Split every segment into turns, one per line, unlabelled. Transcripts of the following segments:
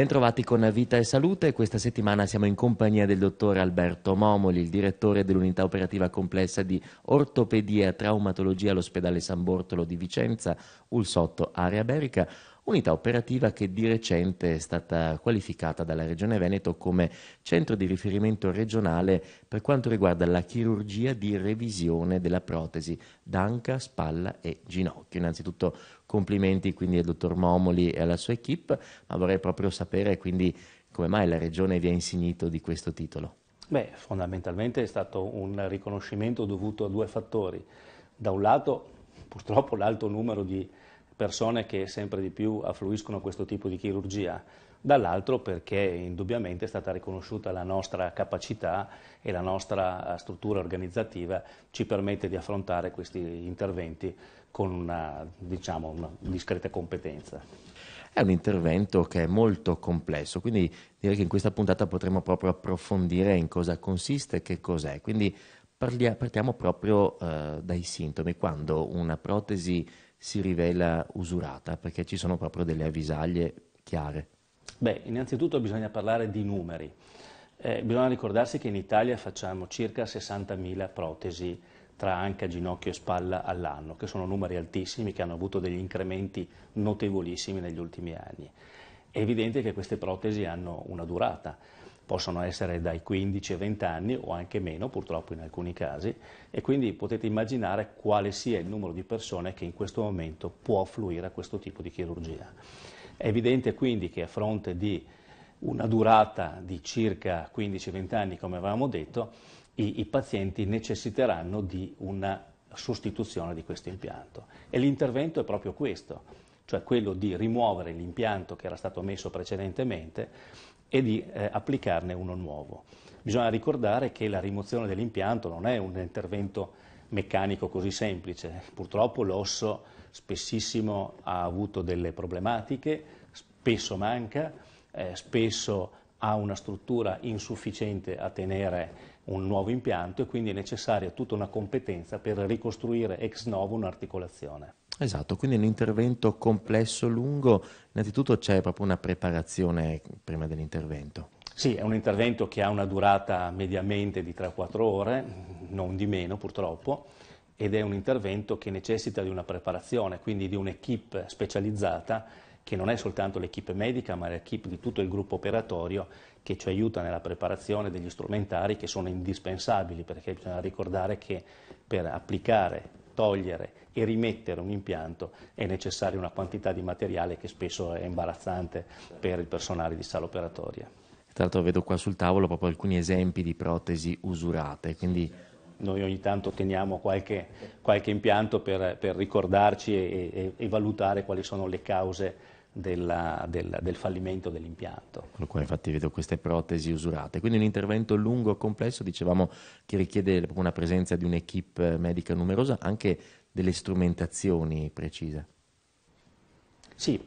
Bentrovati con Vita e Salute, questa settimana siamo in compagnia del dottor Alberto Momoli, il direttore dell'unità operativa complessa di ortopedia e traumatologia all'ospedale San Bortolo di Vicenza, Ulsotto, area Berica unità operativa che di recente è stata qualificata dalla Regione Veneto come centro di riferimento regionale per quanto riguarda la chirurgia di revisione della protesi d'anca, spalla e ginocchio. Innanzitutto complimenti quindi al dottor Momoli e alla sua equip, ma vorrei proprio sapere quindi come mai la Regione vi ha insignito di questo titolo.
Beh, fondamentalmente è stato un riconoscimento dovuto a due fattori. Da un lato, purtroppo, l'alto numero di persone che sempre di più affluiscono a questo tipo di chirurgia, dall'altro perché indubbiamente è stata riconosciuta la nostra capacità e la nostra eh, struttura organizzativa ci permette di affrontare questi interventi con una, diciamo, una discreta competenza.
È un intervento che è molto complesso, quindi direi che in questa puntata potremo proprio approfondire in cosa consiste e che cos'è. Quindi parliamo, partiamo proprio eh, dai sintomi, quando una protesi si rivela usurata, perché ci sono proprio delle avvisaglie chiare.
Beh, innanzitutto bisogna parlare di numeri. Eh, bisogna ricordarsi che in Italia facciamo circa 60.000 protesi tra anca, ginocchio e spalla all'anno, che sono numeri altissimi, che hanno avuto degli incrementi notevolissimi negli ultimi anni. È evidente che queste protesi hanno una durata possono essere dai 15 ai 20 anni o anche meno purtroppo in alcuni casi e quindi potete immaginare quale sia il numero di persone che in questo momento può affluire a questo tipo di chirurgia. È evidente quindi che a fronte di una durata di circa 15-20 anni, come avevamo detto, i, i pazienti necessiteranno di una sostituzione di questo impianto. E l'intervento è proprio questo, cioè quello di rimuovere l'impianto che era stato messo precedentemente e di eh, applicarne uno nuovo. Bisogna ricordare che la rimozione dell'impianto non è un intervento meccanico così semplice, purtroppo l'osso spessissimo ha avuto delle problematiche, spesso manca, eh, spesso ha una struttura insufficiente a tenere un nuovo impianto e quindi è necessaria tutta una competenza per ricostruire ex novo un'articolazione.
Esatto, quindi un intervento complesso, lungo, innanzitutto c'è proprio una preparazione prima dell'intervento.
Sì, è un intervento che ha una durata mediamente di 3-4 ore, non di meno purtroppo, ed è un intervento che necessita di una preparazione, quindi di un'equipe specializzata che non è soltanto l'equipe medica, ma l'equipe di tutto il gruppo operatorio che ci aiuta nella preparazione degli strumentari che sono indispensabili, perché bisogna ricordare che per applicare togliere e rimettere un impianto è necessaria una quantità di materiale che spesso è imbarazzante per il personale di sala operatoria.
Tra l'altro vedo qua sul tavolo proprio alcuni esempi di protesi usurate, quindi
noi ogni tanto teniamo qualche, qualche impianto per, per ricordarci e, e, e valutare quali sono le cause della, del, del, fallimento dell'impianto.
Qua infatti vedo queste protesi usurate, quindi un intervento lungo e complesso, dicevamo, che richiede una presenza di un'equipe medica numerosa, anche delle strumentazioni precise.
Sì,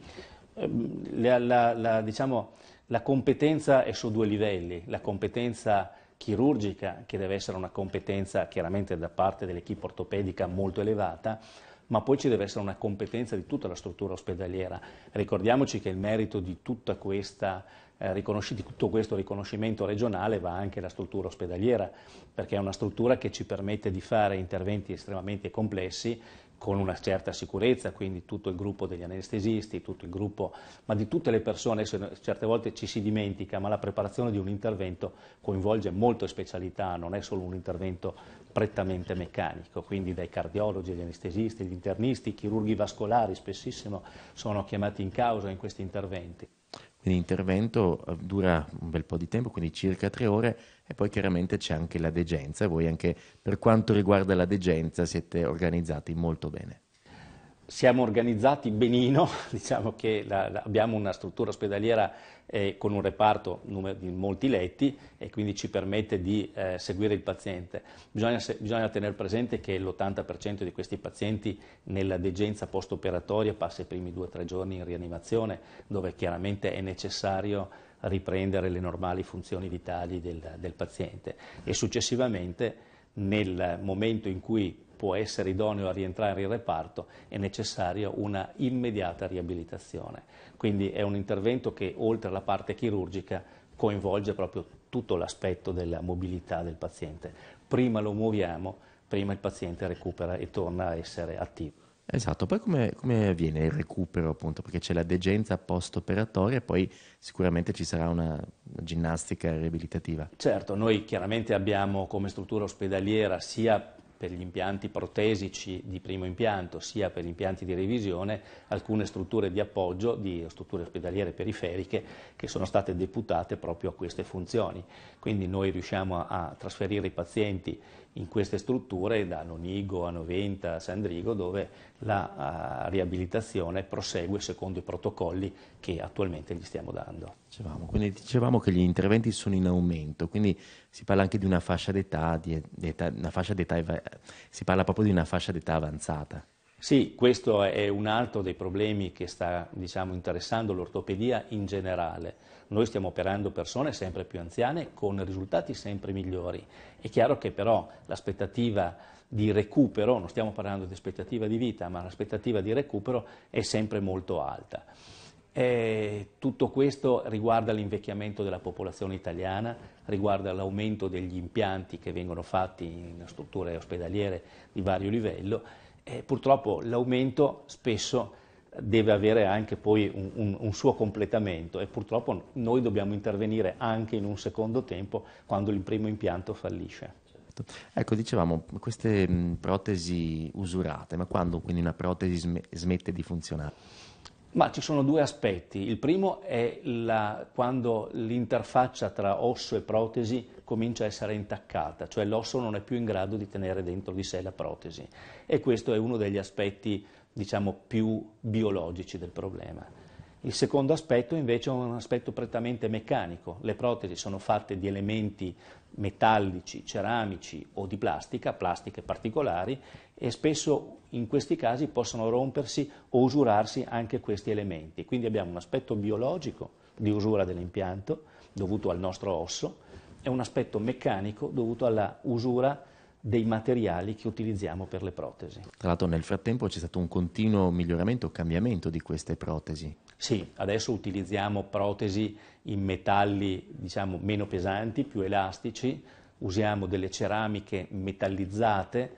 ehm, la, la, la, diciamo, la competenza è su due livelli, la competenza chirurgica, che deve essere una competenza chiaramente da parte dell'equipe ortopedica molto elevata, ma poi ci deve essere una competenza di tutta la struttura ospedaliera. Ricordiamoci che il merito di, questa, eh, di tutto questo riconoscimento regionale va anche alla struttura ospedaliera, perché è una struttura che ci permette di fare interventi estremamente complessi con una certa sicurezza, quindi tutto il gruppo degli anestesisti, tutto il gruppo, ma di tutte le persone, certe volte ci si dimentica, ma la preparazione di un intervento coinvolge molte specialità, non è solo un intervento prettamente meccanico, quindi dai cardiologi, agli anestesisti, gli internisti, i chirurghi vascolari spessissimo sono chiamati in causa in questi interventi.
L'intervento eh, dura un bel po' di tempo, quindi circa tre ore, e poi chiaramente c'è anche la degenza. Voi anche per quanto riguarda la degenza siete organizzati molto bene
siamo organizzati benino, diciamo che la, la, abbiamo una struttura ospedaliera eh, con un reparto di molti letti e quindi ci permette di eh, seguire il paziente. Bisogna, se, bisogna tenere presente che l'80% di questi pazienti nella degenza post-operatoria passa i primi due o tre giorni in rianimazione, dove chiaramente è necessario riprendere le normali funzioni vitali del, del paziente e successivamente nel momento in cui può essere idoneo a rientrare in reparto, è necessaria una immediata riabilitazione. Quindi è un intervento che oltre alla parte chirurgica coinvolge proprio tutto l'aspetto della mobilità del paziente. Prima lo muoviamo, prima il paziente recupera e torna a essere attivo.
Esatto, poi come, come, avviene il recupero appunto? Perché c'è la degenza post-operatoria e poi sicuramente ci sarà una ginnastica riabilitativa.
Certo, noi chiaramente abbiamo come struttura ospedaliera sia per gli impianti protesici di primo impianto sia per gli impianti di revisione alcune strutture di appoggio, di strutture ospedaliere periferiche che sono state deputate proprio a queste funzioni. Quindi noi riusciamo a, a trasferire i pazienti in queste strutture da Nonigo a Noventa, a San Sandrigo, dove la uh, riabilitazione prosegue secondo i protocolli che attualmente gli stiamo dando. Dicevamo, quindi
dicevamo che gli interventi sono in aumento, quindi si parla anche di una fascia d'età, di età, una fascia d'età si parla proprio di una fascia d'età avanzata.
Sì, questo è un altro dei problemi che sta diciamo, interessando l'ortopedia in generale. Noi stiamo operando persone sempre più anziane con risultati sempre migliori. È chiaro che però l'aspettativa di recupero, non stiamo parlando di aspettativa di vita, ma l'aspettativa di recupero è sempre molto alta. E eh, tutto questo riguarda l'invecchiamento della popolazione italiana, riguarda l'aumento degli impianti che vengono fatti in strutture ospedaliere di vario livello eh, purtroppo l'aumento spesso deve avere anche poi un, un, un, suo completamento e purtroppo noi dobbiamo intervenire anche in un secondo tempo quando il primo impianto fallisce. Certo.
Ecco, dicevamo, queste protesi usurate, ma quando quindi una protesi smette di funzionare?
Ma ci sono due aspetti. Il primo è la, quando l'interfaccia tra osso e protesi comincia a essere intaccata, cioè l'osso non è più in grado di tenere dentro di sé la protesi. E questo è uno degli aspetti, diciamo, più biologici del problema. Il secondo aspetto invece è un aspetto prettamente meccanico. Le protesi sono fatte di elementi metallici, ceramici o di plastica, plastiche particolari, e spesso in questi casi possono rompersi o usurarsi anche questi elementi. Quindi abbiamo un aspetto biologico di usura dell'impianto dovuto al nostro osso e un aspetto meccanico dovuto alla usura dei materiali che utilizziamo per le protesi.
Tra l'altro nel frattempo c'è stato un continuo miglioramento, cambiamento di queste
protesi. Sì, adesso utilizziamo protesi in metalli diciamo, meno pesanti, più elastici, usiamo delle ceramiche metallizzate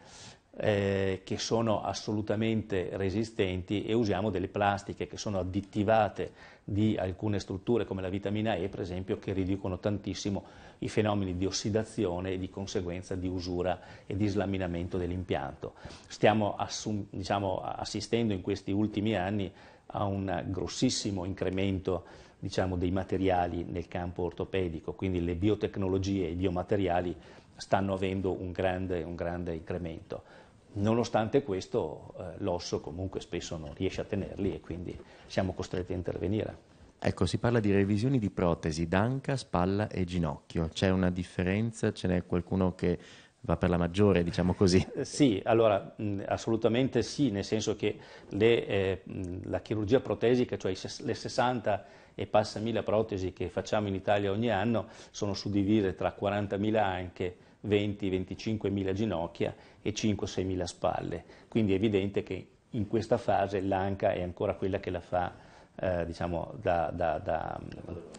eh, che sono assolutamente resistenti e usiamo delle plastiche che sono additivate di alcune strutture come la vitamina E per esempio che riducono tantissimo i fenomeni di ossidazione e di conseguenza di usura e di slaminamento dell'impianto. Stiamo assum- diciamo, assistendo in questi ultimi anni a un grossissimo incremento diciamo, dei materiali nel campo ortopedico, quindi le biotecnologie e i biomateriali stanno avendo un grande, un grande incremento. Nonostante questo eh, l'osso comunque spesso non riesce a tenerli e quindi siamo costretti a intervenire.
Ecco, si parla di revisioni di protesi, d'anca, spalla e ginocchio. C'è una differenza? Ce n'è qualcuno che va per la maggiore, diciamo così?
Eh, sì, allora assolutamente sì, nel senso che le, eh, la chirurgia protesica, cioè le 60 e passa mila protesi che facciamo in Italia ogni anno, sono suddivise tra 40.000 anche 20 25000 ginocchia e 5 6000 spalle. Quindi è evidente che in questa fase l'anca è ancora quella che la fa eh, diciamo, da, da, da,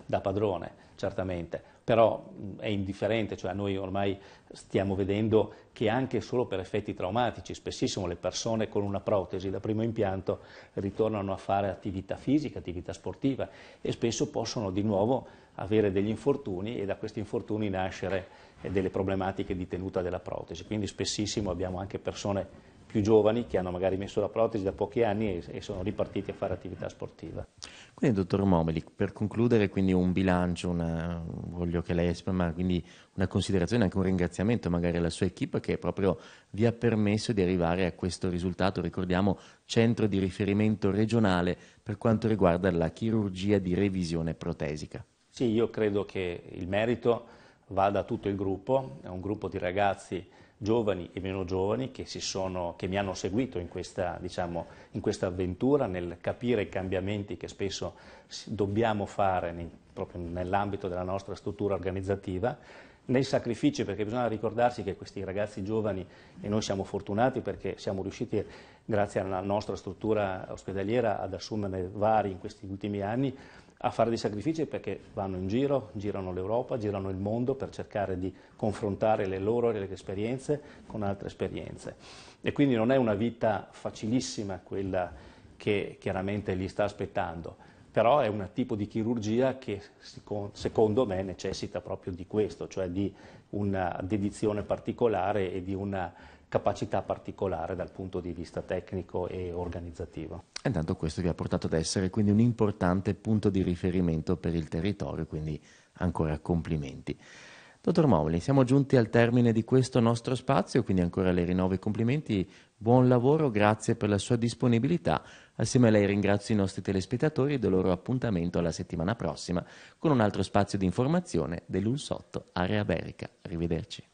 da, padrone, certamente, però è indifferente, cioè noi ormai stiamo vedendo che anche solo per effetti traumatici, spessissimo le persone con una protesi da primo impianto ritornano a fare attività fisica, attività sportiva e spesso possono di nuovo avere degli infortuni e da questi infortuni nascere delle problematiche di tenuta della protesi, quindi spessissimo abbiamo anche persone più giovani che hanno magari messo la protesi da pochi anni e, e sono ripartiti a fare attività sportiva.
Quindi dottor Momeli, per concludere quindi un bilancio, una, voglio che lei esprima quindi una considerazione, anche un ringraziamento magari alla sua equip che proprio vi ha permesso di arrivare a questo risultato, ricordiamo centro di riferimento regionale per quanto riguarda la chirurgia di revisione protesica.
Sì, io credo che il merito vada a tutto il gruppo, è un gruppo di ragazzi giovani e meno giovani che, sono, che mi hanno seguito in questa, diciamo, in questa, avventura nel capire i cambiamenti che spesso dobbiamo fare nel, proprio nell'ambito della nostra struttura organizzativa, nei sacrifici perché bisogna ricordarsi che questi ragazzi giovani, e noi siamo fortunati perché siamo riusciti grazie alla nostra struttura ospedaliera ad assumerne vari in questi ultimi anni, a fare dei sacrifici perché vanno in giro, girano l'Europa, girano il mondo per cercare di confrontare le loro le esperienze con altre esperienze. E quindi non è una vita facilissima quella che chiaramente li sta aspettando, però è un tipo di chirurgia che secondo me necessita proprio di questo, cioè di una dedizione particolare e di una capacità particolare dal punto di vista tecnico e organizzativo.
E intanto questo vi ha portato ad essere quindi un importante punto di riferimento per il territorio, quindi ancora complimenti. Dottor Mowley, siamo giunti al termine di questo nostro spazio, quindi ancora le rinnovo i complimenti, buon lavoro, grazie per la sua disponibilità. Assieme a lei ringrazio i nostri telespettatori e do loro appuntamento alla settimana prossima con un altro spazio di informazione dell'Unsotto Area Berica. Arrivederci.